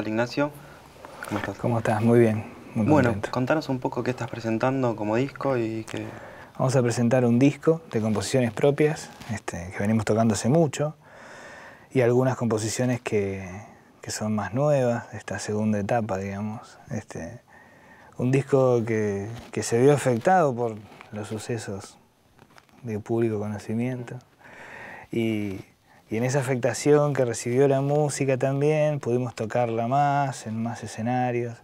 Ignacio? ¿Cómo estás? ¿Cómo estás? Muy bien. bueno, contanos un poco qué estás presentando como disco y qué... Vamos a presentar un disco de composiciones propias, este, que venimos tocando hace mucho, y algunas composiciones que, son más nuevas, de esta segunda etapa, digamos. Este, un disco que, que se vio afectado por los sucesos de público conocimiento y y en esa afectación que recibió la música también, pudimos tocarla más, en más escenarios.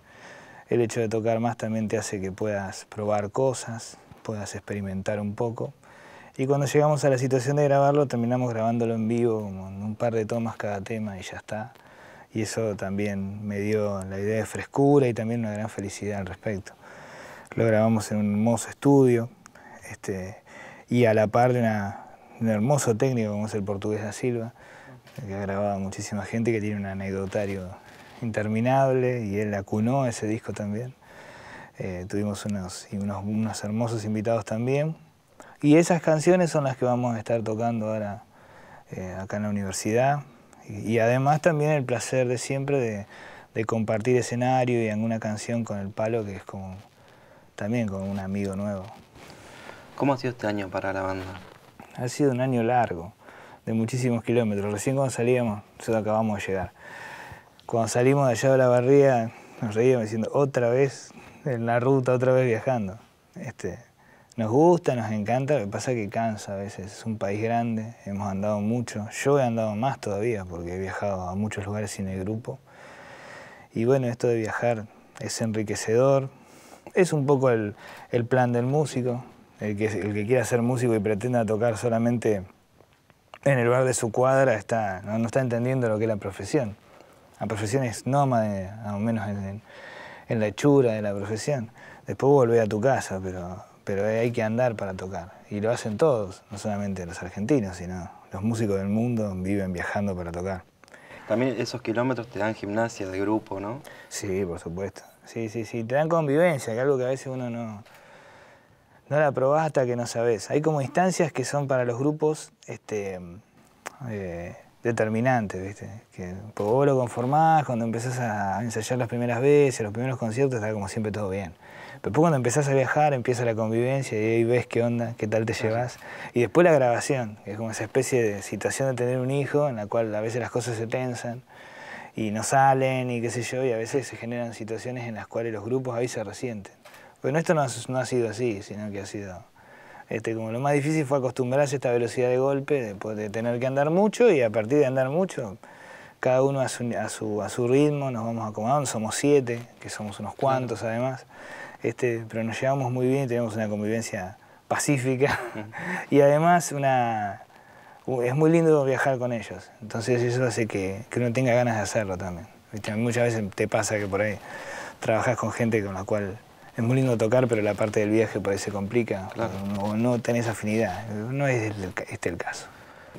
El hecho de tocar más también te hace que puedas probar cosas, puedas experimentar un poco. Y cuando llegamos a la situación de grabarlo, terminamos grabándolo en vivo, como en un par de tomas cada tema y ya está. Y eso también me dio la idea de frescura y también una gran felicidad al respecto. Lo grabamos en un hermoso estudio este, y a la par de una un hermoso técnico como es el portugués da Silva, que ha grabado muchísima gente, que tiene un anecdotario interminable y él la cunó ese disco también. Eh, tuvimos unos, hermosos invitados también. Y esas canciones son las que vamos a estar tocando ahora eh, acá en la universidad. Y, además también el placer de siempre de, de, compartir escenario y alguna canción con el palo, que es como también con un amigo nuevo. ¿Cómo ha sido este año para la banda? ha sido un año largo, de muchísimos kilómetros. Recién cuando salíamos, se acabamos de llegar. Cuando salimos de allá de la barría, nos reíamos diciendo, otra vez en la ruta, otra vez viajando. Este, nos gusta, nos encanta, lo que pasa es que cansa a veces. Es un país grande, hemos andado mucho. Yo he andado más todavía porque he viajado a muchos lugares sin el grupo. Y bueno, esto de viajar es enriquecedor. Es un poco el plan del músico, el que, quiera ser músico y pretenda tocar solamente en el bar de su cuadra está, no, está entendiendo lo que es la profesión. La profesión es nómade, al menos en, la hechura de la profesión. Después volvés a tu casa, pero, pero hay que andar para tocar. Y lo hacen todos, no solamente los argentinos, sino los músicos del mundo viven viajando para tocar. También esos kilómetros te dan gimnasia de grupo, ¿no? Sí, por supuesto. Sí, sí, sí, te dan convivencia, que es algo que a veces uno no, no la probás hasta que no sabes. Hay como instancias que son para los grupos este, eh, determinantes, ¿viste? Que vos lo conformás, cuando empezás a ensayar las primeras veces, los primeros conciertos, está como siempre todo bien. Pero después cuando empezás a viajar, empieza la convivencia y ahí ves qué onda, qué tal te llevas. Y después la grabación, que es como esa especie de situación de tener un hijo en la cual a veces las cosas se tensan y no salen y qué sé yo, y a veces se generan situaciones en las cuales los grupos ahí se resienten. Bueno, pues esto no, ha sido así, sino que ha sido... Este, como lo más difícil fue acostumbrarse a esta velocidad de golpe, después de tener que andar mucho y a partir de andar mucho, cada uno a su, a su, ritmo, nos vamos acomodando, somos siete, que somos unos cuantos además, este, pero nos llevamos muy bien y tenemos una convivencia pacífica y además una, es muy lindo viajar con ellos, entonces eso hace que, uno tenga ganas de hacerlo también. Muchas veces te pasa que por ahí trabajas con gente con la cual es muy lindo tocar, pero la parte del viaje por se complica o, no tenés afinidad. No es este, este el caso.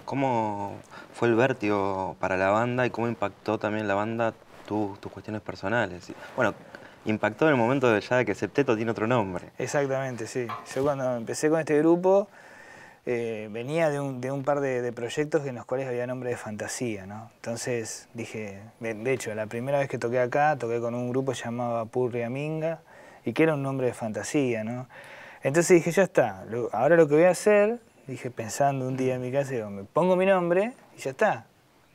¿Cómo fue el vértigo para la banda y cómo impactó también la banda tus cuestiones personales? Bueno, impactó en el momento de ya de que Septeto tiene otro nombre. Exactamente, sí. Yo cuando empecé con este grupo eh, venía de un, par de, proyectos en los cuales había nombre de fantasía, ¿no? Entonces dije, de, hecho, la primera vez que toqué acá, toqué con un grupo llamado Purria Minga, y que era un nombre de fantasía, ¿no? Entonces dije, ya está, ahora lo que voy a hacer, dije pensando un día en mi casa, me pongo mi nombre y ya está.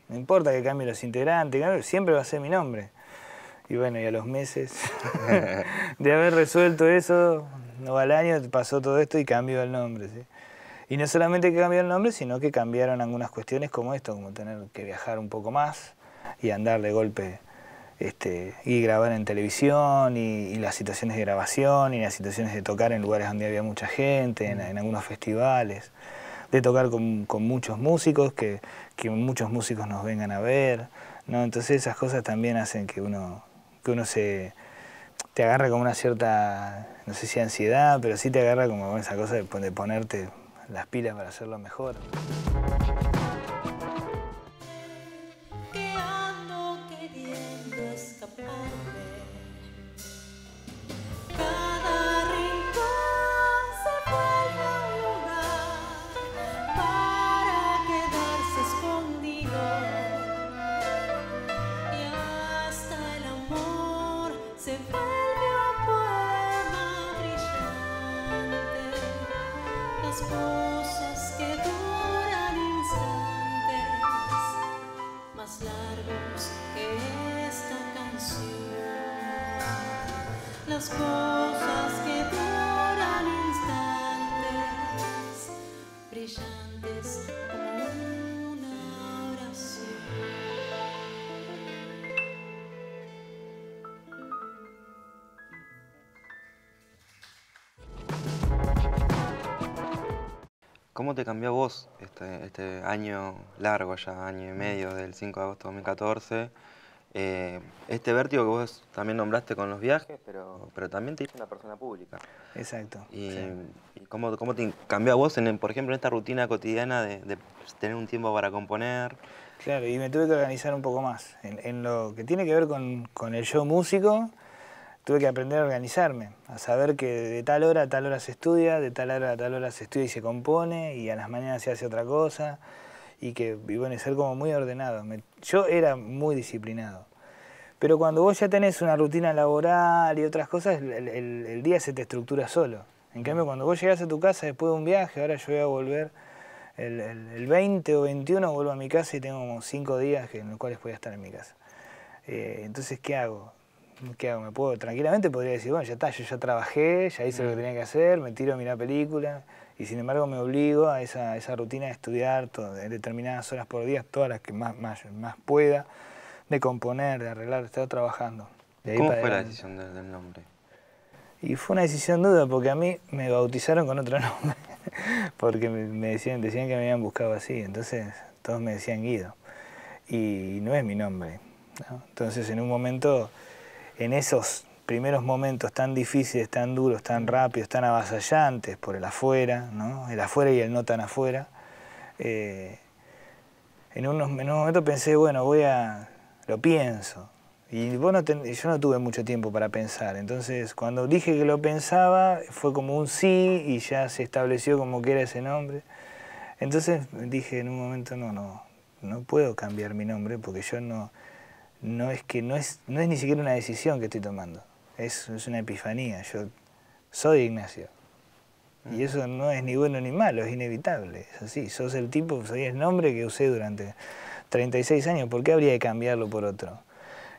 No importa que cambie los integrantes, siempre va a ser mi nombre. Y bueno, y a los meses de haber resuelto eso, no al año pasó todo esto y cambió el nombre. Y no solamente que cambió el nombre, sino que cambiaron algunas cuestiones como esto, como tener que viajar un poco más y andar de golpe este, y grabar en televisión, y, las situaciones de grabación, y las situaciones de tocar en lugares donde había mucha gente, en, algunos festivales, de tocar con, muchos músicos, que, muchos músicos nos vengan a ver, Entonces esas cosas también hacen que uno, que uno se, te agarra como una cierta, no sé si ansiedad, pero sí te agarra como esa cosa de ponerte las pilas para hacerlo mejor. las cosas que duran instantes, brillantes como una oración. ¿Cómo te cambió vos este, este año largo, ya año y medio, del 5 de agosto de 2014? Eh, este vértigo que vos también nombraste con los viajes, pero, también te hizo una persona pública. Exacto. ¿Y, cómo, cómo, te cambió a vos, en, por ejemplo, en esta rutina cotidiana de, tener un tiempo para componer? Claro, y me tuve que organizar un poco más. En, lo que tiene que ver con, el yo músico, tuve que aprender a organizarme, a saber que de tal hora a tal hora se estudia, de tal hora a tal hora se estudia y se compone, y a las mañanas se hace otra cosa y que y a ser como muy ordenado. yo era muy disciplinado. Pero cuando vos ya tenés una rutina laboral y otras cosas, el, día se te estructura solo. En mm. cambio, cuando vos llegás a tu casa después de un viaje, ahora yo voy a volver el, 20 o 21, vuelvo a mi casa y tengo como 5 días en los cuales voy a estar en mi casa. Eh, entonces, ¿qué hago? ¿qué hago? Me puedo, tranquilamente podría decir, bueno, ya está, yo ya trabajé, ya hice lo que mm. tenía que hacer, me tiro a mirar película, y sin embargo me obligo a esa, rutina de estudiar todo, determinadas horas por día, todas las que más, pueda, de componer, de arreglar, estado trabajando. ¿Cómo fue la decisión del, nombre? Y fue una decisión duda porque a mí me bautizaron con otro nombre, porque me decían, decían que me habían buscado así, entonces todos me decían Guido, y no es mi nombre. Entonces en un momento en esos primeros momentos tan difíciles, tan duros, tan rápidos, tan avasallantes por el afuera, ¿no? el afuera y el no tan afuera, eh, en, unos, momentos un momento pensé, bueno, voy a, lo pienso. Y yo no tuve mucho tiempo para pensar, entonces cuando dije que lo pensaba fue como un sí y ya se estableció como que era ese nombre. Entonces dije en un momento, no, no, no puedo cambiar mi nombre porque yo no, no es que no es, no es ni siquiera una decisión que estoy tomando, es, es una epifanía. Yo soy Ignacio. Y mm. eso no es ni bueno ni malo, es inevitable. Es así, sos el tipo, soy el nombre que usé durante 36 años, ¿por qué habría que cambiarlo por otro?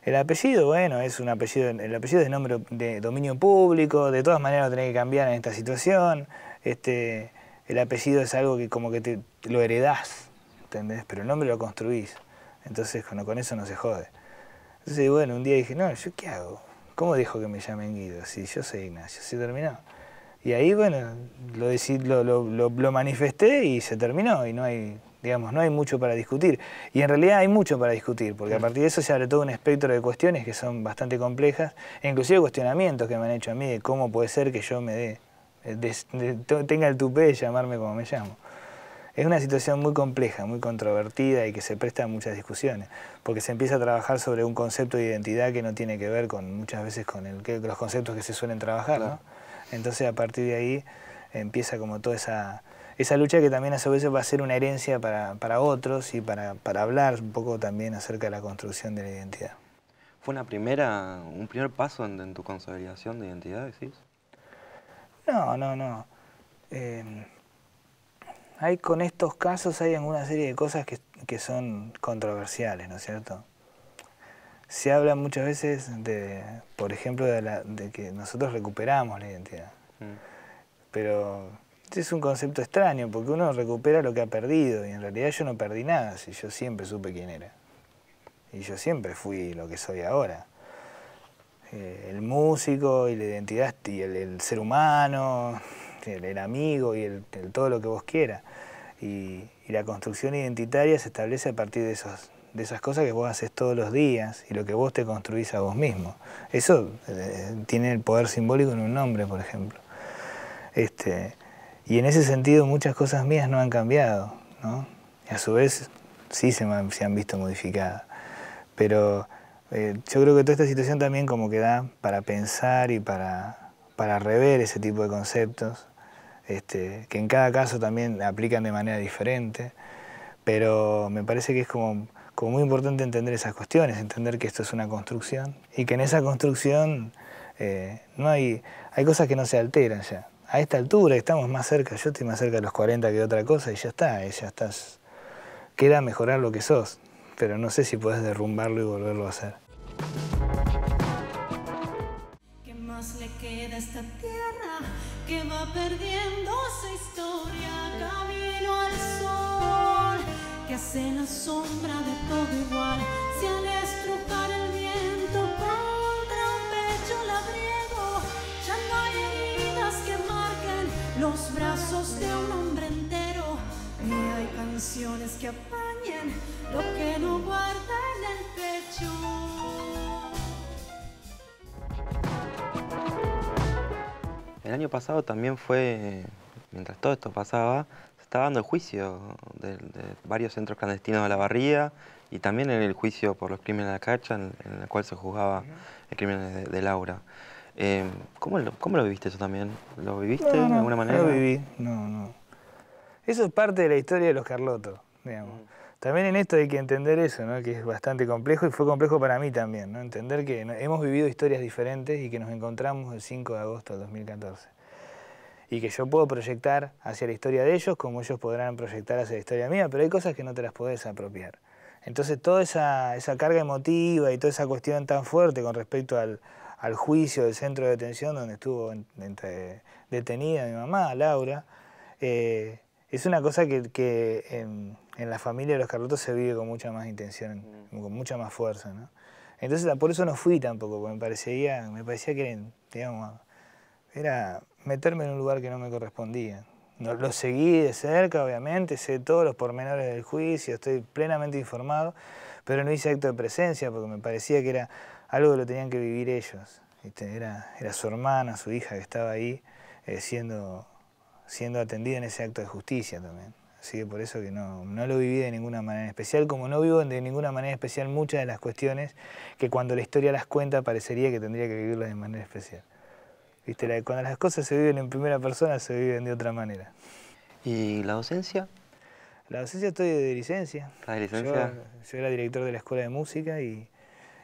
El apellido, bueno, es un apellido, el apellido es nombre de dominio público, de todas maneras lo tenés que cambiar en esta situación. Este, el apellido es algo que como que te, lo heredás, ¿entendés? Pero el nombre lo construís. Entonces con, con eso no se jode. Entonces, bueno, un día dije, no, ¿yo qué hago? ¿Cómo dejo que me llamen Guido? Si yo soy Ignacio, se terminó. Y ahí, bueno, lo, lo, lo, manifesté y se terminó. Y no hay, digamos, no hay mucho para discutir. Y en realidad hay mucho para discutir, porque a partir de eso se abre todo un espectro de cuestiones que son bastante complejas, e inclusive cuestionamientos que me han hecho a mí de cómo puede ser que yo me dé, eh, tenga el tupé de llamarme como me llamo. Es una situación muy compleja, muy controvertida y que se presta a muchas discusiones, porque se empieza a trabajar sobre un concepto de identidad que no tiene que ver con muchas veces con los conceptos que se suelen trabajar. Entonces a partir de ahí empieza como toda esa, lucha que también a su vez va a ser una herencia para, otros y para, hablar un poco también acerca de la construcción de la identidad. ¿Fue una primera, un primer paso en, tu consolidación de identidad, decís? No, no, no. Eh, hay con estos casos hay alguna serie de cosas que, son controversiales, ¿no es cierto? Se habla muchas veces de, por ejemplo, de, que nosotros recuperamos la identidad. Mm. Pero es un concepto extraño, porque uno recupera lo que ha perdido, y en realidad yo no perdí nada, si yo siempre supe quién era. Y yo siempre fui lo que soy ahora. Eh, el músico y la identidad y el ser humano, el amigo y el, todo lo que vos quieras. Y, la construcción identitaria se establece a partir de, de esas cosas que vos haces todos los días y lo que vos te construís a vos mismo. Eso eh, tiene el poder simbólico en un nombre, por ejemplo. Este, y en ese sentido muchas cosas mías no han cambiado, ¿no? Y a su vez sí se, se han visto modificadas. Pero eh, yo creo que toda esta situación también como que da para pensar y para, para rever ese tipo de conceptos este, que en cada caso también aplican de manera diferente, pero me parece que es como, muy importante entender esas cuestiones, entender que esto es una construcción y que en esa construcción eh, no hay, hay cosas que no se alteran ya. A esta altura estamos más cerca, yo estoy más cerca de los 40 que de otra cosa y ya está, eh, ya estás. Queda mejorar lo que sos, pero no sé si puedes derrumbarlo y volverlo a hacer. más le queda esta tierra? que va perdiendo esa historia camino al sol que hace la sombra de todo igual si al estrujar el viento contra un pecho labriego ya no hay heridas que marquen los brazos de un hombre entero ni hay canciones que apañen lo que no guarda en el pecho El año pasado también fue, mientras todo esto pasaba, se estaba dando el juicio de, varios centros clandestinos de la barría y también en el juicio por los crímenes de la cacha, en, el cual se juzgaba el crimen de, Laura. Eh, ¿cómo, lo, viviste eso también? ¿Lo viviste de alguna manera? No lo viví, no, no. Eso es parte de la historia de los Carlotos, digamos. También en esto hay que entender eso, ¿no? que es bastante complejo y fue complejo para mí también, ¿no? entender que hemos vivido historias diferentes y que nos encontramos el 5 de agosto de 2014. Y que yo puedo proyectar hacia la historia de ellos como ellos podrán proyectar hacia la historia mía, pero hay cosas que no te las puedes apropiar. Entonces toda esa, carga emotiva y toda esa cuestión tan fuerte con respecto al, juicio del centro de detención donde estuvo detenida mi mamá, Laura, eh, es una cosa que, en, la familia de los Carlotos se vive con mucha más intención, mm. con mucha más fuerza. ¿no? Entonces por eso no fui tampoco, porque me parecía, me parecía que digamos, era meterme en un lugar que no me correspondía. lo seguí de cerca, obviamente, sé todos los pormenores del juicio, estoy plenamente informado, pero no hice acto de presencia porque me parecía que era algo que lo tenían que vivir ellos. Era, era su hermana, su hija que estaba ahí eh, siendo siendo atendida en ese acto de justicia también. Así que por eso que no, lo viví de ninguna manera especial, como no vivo de ninguna manera especial muchas de las cuestiones que cuando la historia las cuenta parecería que tendría que vivirlas de manera especial. ¿Viste? Cuando las cosas se viven en primera persona se viven de otra manera. ¿Y la docencia? La docencia estoy de licencia. licencia? Yo, era director de la Escuela de Música y,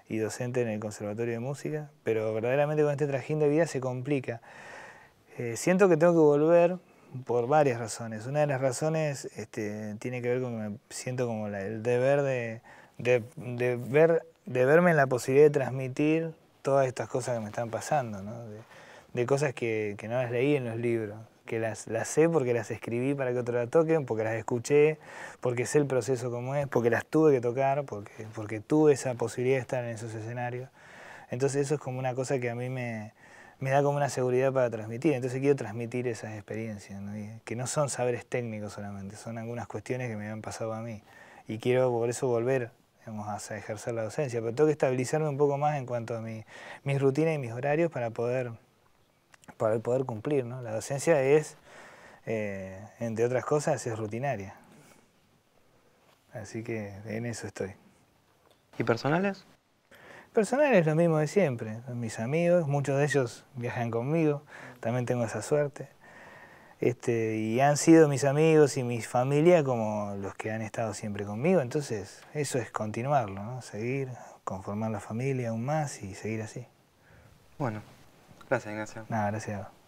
docente en el Conservatorio de Música, pero verdaderamente con este trajín de vida se complica. Eh, siento que tengo que volver por varias razones. Una de las razones este, tiene que ver con que me siento como el deber de, ver, de verme en la posibilidad de transmitir todas estas cosas que me están pasando, de, cosas que, no las leí en los libros, que las, las sé porque las escribí para que otros la toquen, porque las escuché, porque sé el proceso como es, porque las tuve que tocar, porque, porque tuve esa posibilidad de estar en esos escenarios. Entonces eso es como una cosa que a mí me, me da como una seguridad para transmitir. Entonces quiero transmitir esas experiencias, que no son saberes técnicos solamente, son algunas cuestiones que me han pasado a mí. Y quiero por eso volver a ejercer la docencia, pero tengo que estabilizarme un poco más en cuanto a mi, mis rutinas y mis horarios para poder, para poder cumplir. La docencia es, eh, entre otras cosas, es rutinaria. Así que en eso estoy. ¿Y personales? Personal es lo mismo de siempre. Mis amigos, muchos de ellos viajan conmigo, también tengo esa suerte. Este, y han sido mis amigos y mi familia como los que han estado siempre conmigo. Entonces, eso es continuarlo, ¿no? seguir, conformar la familia aún más y seguir así. Bueno, gracias gracias. Nada, gracias